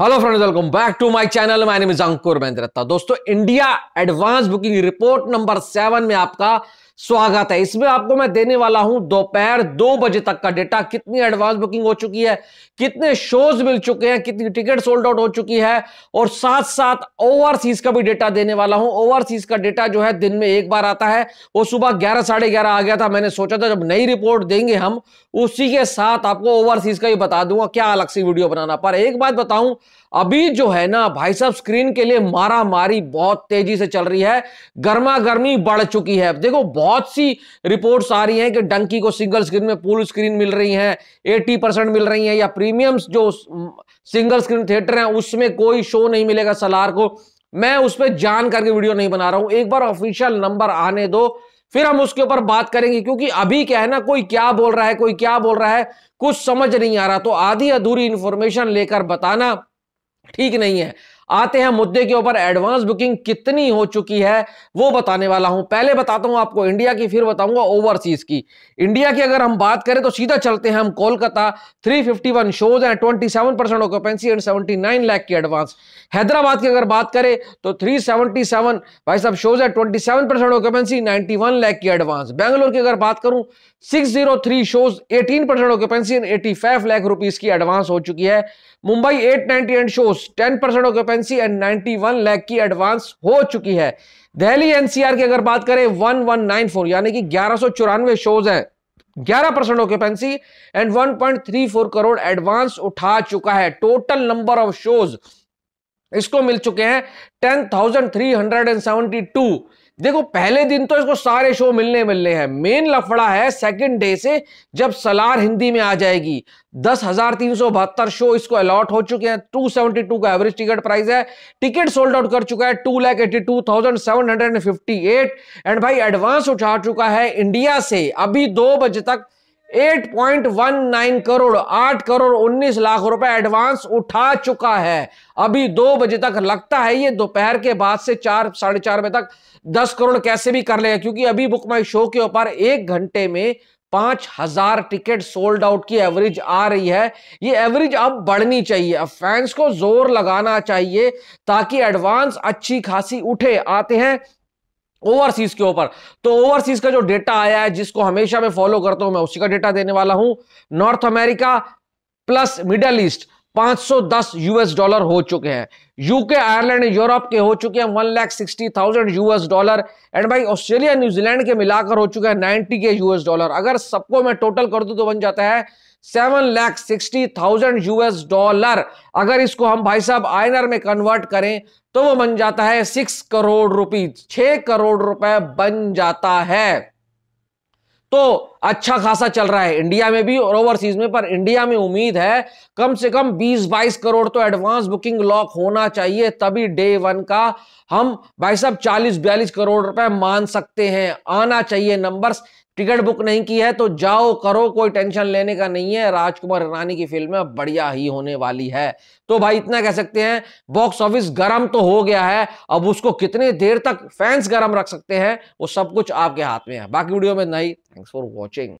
Hello friends welcome back to my channel my name is Ankur Mahendrata दोस्तों India advance booking report number seven में आपका स्वागत है इसमें आपको मैं देने वाला हूं दोपहर दो बजे तक का डेटा कितनी एडवांस बुकिंग हो चुकी है कितने शोज मिल चुके हैं कितनी टिकट सोल्ड आउट हो चुकी है और साथ साथ ओवरसीज का भी डेटा देने वाला हूं ओवरसीज का डेटा जो है दिन में एक बार आता है वो सुबह ग्यारह साढ़े ग्यारह आ गया था मैंने सोचा था जब नई रिपोर्ट देंगे हम उसी के साथ आपको ओवरसीज का ही बता दूंगा क्या अलग से वीडियो बनाना पर एक बात बताऊं अभी जो है ना भाई साहब स्क्रीन के लिए मारा मारी बहुत तेजी से चल रही है गर्मा गर्मी बढ़ चुकी है देखो बहुत सी रिपोर्ट्स आ रही हैं कि डंकी को सिंगल स्क्रीन में पूल स्क्रीन मिल रही हैं 80 परसेंट मिल रही हैं या प्रीमियम्स जो सिंगल स्क्रीन थिएटर हैं उसमें कोई शो नहीं मिलेगा सलार को मैं उस पर जान करके वीडियो नहीं बना रहा हूं एक बार ऑफिशियल नंबर आने दो फिर हम उसके ऊपर बात करेंगे क्योंकि अभी क्या है ना कोई क्या बोल रहा है कोई क्या बोल रहा है कुछ समझ नहीं आ रहा तो आधी अधूरी इंफॉर्मेशन लेकर बताना ठीक नहीं है आते हैं मुद्दे के ऊपर एडवांस बुकिंग कितनी हो चुकी है वो बताने वाला हूं पहले बताता हूं आपको इंडिया की फिर बताऊंगा ओवरसीज की इंडिया की अगर हम बात करें तो सीधा चलते हैं हम कोलकाता 351 शोज हैं 27 परसेंट ऑक्यूपेंसी एंड 79 लाख की एडवांस हैदराबाद की अगर बात करें तो 377 भाई साहब शोज है 27 परसेंट ऑक्यूपेंसी 91 लाख की एडवांस बेंगलोर की अगर बात करूं 603 shows eighteen percent occupancy and 85 lakh rupees की एडवांस हो चुकी है Mumbai 890 and shows ten percent occupancy discrepancy and 91 lakh की एडवांस हो चुकी है दिल्ली एनसीआर की अगर बात करें 1194 यानी कि ग्यारह शोज हैं 11 percent occupancy and 1.34 crore advance उठा चुका है टोटल नंबर ऑफ शोज इसको मिल चुके हैं ten thousand three hundred and seventy two देखो पहले दिन तो इसको सारे शो मिलने मिलने हैं मेन लफड़ा है सेकंड डे से जब सलार हिंदी में आ जाएगी दस हजार तीन सौ बहत्तर शो इसको अलॉट हो चुके हैं टू सेवेंटी टू का एवरेज टिकट प्राइस है टिकट सोल्ड आउट कर चुका है two lakh eighty two thousand seven hundred and fifty eight and भाई एडवांस उठा चुका है इंडिया से अभी दो बजे तक 8.19 करोड़ 8 करोड़ 19 लाख रुपए एडवांस उठा चुका है अभी दो बजे तक लगता है ये दोपहर के बाद से चार साढ़े चार बजे तक 10 करोड़ कैसे भी कर लेगा क्योंकि अभी बुक माई शो के ऊपर एक घंटे में पांच हजार टिकट सोल्ड आउट की एवरेज आ रही है ये एवरेज अब बढ़नी चाहिए अब फैंस को जोर लगाना चाहिए ताकि एडवांस अच्छी खासी उठे आते हैं ओवरसीज के ऊपर तो ओवरसीज का जो डेटा आया है जिसको हमेशा मैं फॉलो करता हूं मैं उसी का डेटा देने वाला हूं North America plus Middle East 510 US dollar हो चुके हैं यूके आयरलैंड यूरोप के हो चुके हैं one lakh sixty thousand US dollar and भाई ऑस्ट्रेलिया न्यूजीलैंड के मिलाकर हो चुके हैं नाइनटी के यूएस डॉलर अगर सबको मैं टोटल कर दूं तो बन जाता है seven lakh sixty thousand US dollar अगर इसको हम भाई साहब आयनर में कन्वर्ट करें तो वो बन जाता है सिक्स करोड़ रुपीज छ करोड़ रुपए बन जाता है तो अच्छा खासा चल रहा है इंडिया में भी और ओवरसीज में पर इंडिया में उम्मीद है कम से कम 20-22 करोड़ तो एडवांस बुकिंग लॉक होना चाहिए तभी डे वन का हम भाई साहब 40-42 करोड़ रुपए मान सकते हैं आना चाहिए नंबर्स टिकट बुक नहीं की है तो जाओ करो कोई टेंशन लेने का नहीं है राजकुमार रानी की फिल्म बढ़िया ही होने वाली है तो भाई इतना कह सकते हैं बॉक्स ऑफिस गर्म तो हो गया है अब उसको कितने देर तक फैंस गर्म रख सकते हैं वो सब कुछ आपके हाथ में है बाकी वीडियो में नहीं थैंक्स फॉर वॉचिंग Beijing.